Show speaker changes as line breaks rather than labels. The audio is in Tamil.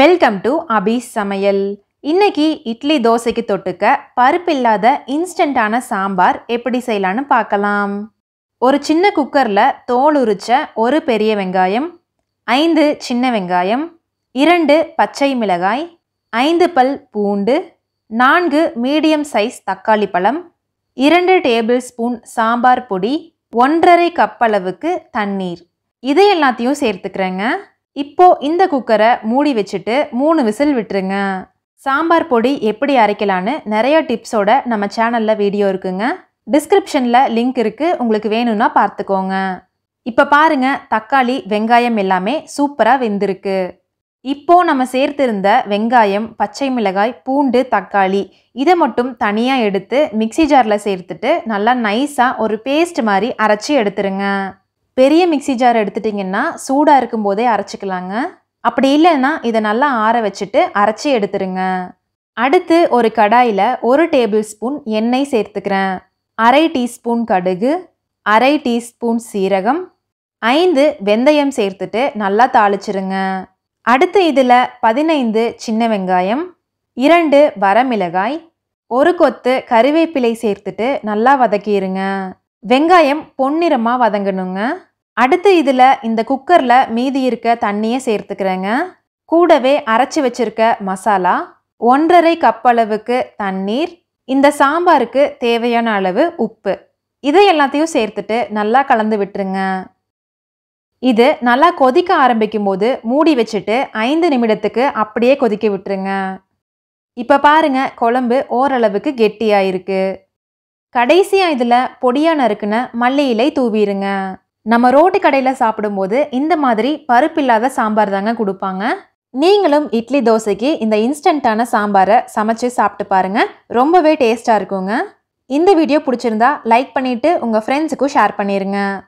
வெல்கம் டு அபி சமையல் இன்னைக்கு இட்லி தோசைக்கு தொட்டுக்க பருப்பு இல்லாத இன்ஸ்டண்ட்டான சாம்பார் எப்படி செய்யலான்னு பார்க்கலாம் ஒரு சின்ன குக்கரில் தோல் உரிச்ச ஒரு பெரிய வெங்காயம் ஐந்து சின்ன வெங்காயம் இரண்டு பச்சை மிளகாய் ஐந்து பல் பூண்டு நான்கு மீடியம் சைஸ் தக்காளி பழம் இரண்டு டேபிள் ஸ்பூன் சாம்பார் பொடி ஒன்றரை கப் அளவுக்கு தண்ணீர் இதை எல்லாத்தையும் சேர்த்துக்கிறேங்க இப்போ இந்த குக்கரை மூடி வச்சுட்டு மூணு விசில் விட்டுருங்க சாம்பார் பொடி எப்படி அரைக்கலான்னு நிறைய டிப்ஸோட நம்ம சேனலில் வீடியோ இருக்குங்க டிஸ்கிரிப்ஷனில் லிங்க் இருக்குது உங்களுக்கு வேணும்னா பார்த்துக்கோங்க இப்போ பாருங்கள் தக்காளி வெங்காயம் எல்லாமே சூப்பராக வெந்திருக்கு இப்போது நம்ம சேர்த்திருந்த வெங்காயம் பச்சை மிளகாய் பூண்டு தக்காளி இதை மட்டும் தனியாக எடுத்து மிக்சி ஜாரில் சேர்த்துட்டு நல்லா நைஸாக ஒரு பேஸ்ட் மாதிரி அரைச்சி எடுத்துருங்க பெரிய மிக்சி ஜார் எடுத்துட்டிங்கன்னா சூடாக இருக்கும்போதே அரைச்சிக்கலாங்க அப்படி இல்லைன்னா இதை நல்லா ஆற வச்சுட்டு அரைச்சி எடுத்துருங்க அடுத்து ஒரு கடாயில் ஒரு டேபிள் ஸ்பூன் எண்ணெய் சேர்த்துக்கிறேன் அரை டீஸ்பூன் கடுகு அரை டீஸ்பூன் சீரகம் ஐந்து வெந்தயம் சேர்த்துட்டு நல்லா தாளிச்சிருங்க அடுத்து இதில் பதினைந்து சின்ன வெங்காயம் இரண்டு வரமிளகாய் ஒரு கொத்து கருவேப்பிலை சேர்த்துட்டு நல்லா வதக்கிடுங்க வெங்காயம் பொன்னிறமாக வதங்கணுங்க அடுத்து இதில் இந்த குக்கரில் மீதி இருக்க தண்ணியை சேர்த்துக்கிறேங்க கூடவே அரைச்சி வச்சிருக்க மசாலா ஒன்றரை கப் அளவுக்கு தண்ணீர் இந்த சாம்பாருக்கு தேவையான அளவு உப்பு இதை எல்லாத்தையும் சேர்த்துட்டு நல்லா கலந்து விட்டுருங்க இது நல்லா கொதிக்க ஆரம்பிக்கும் போது மூடி வச்சுட்டு ஐந்து நிமிடத்துக்கு அப்படியே கொதிக்க விட்டுருங்க இப்போ பாருங்க குழம்பு ஓரளவுக்கு கெட்டியாயிருக்கு கடைசியாக இதில் பொடியாக இருக்குன்னு மல்லி இலை தூவிடுங்க நம்ம ரோட்டு கடையில் சாப்பிடும்போது இந்த மாதிரி பருப்பு இல்லாத சாம்பார் தாங்க கொடுப்பாங்க நீங்களும் இட்லி தோசைக்கு இந்த இன்ஸ்டண்ட்டான சாம்பாரை சமைச்சு சாப்பிட்டு பாருங்கள் ரொம்பவே டேஸ்ட்டாக இருக்குங்க இந்த வீடியோ பிடிச்சிருந்தா லைக் பண்ணிவிட்டு உங்கள் ஃப்ரெண்ட்ஸுக்கும் ஷேர் பண்ணிடுங்க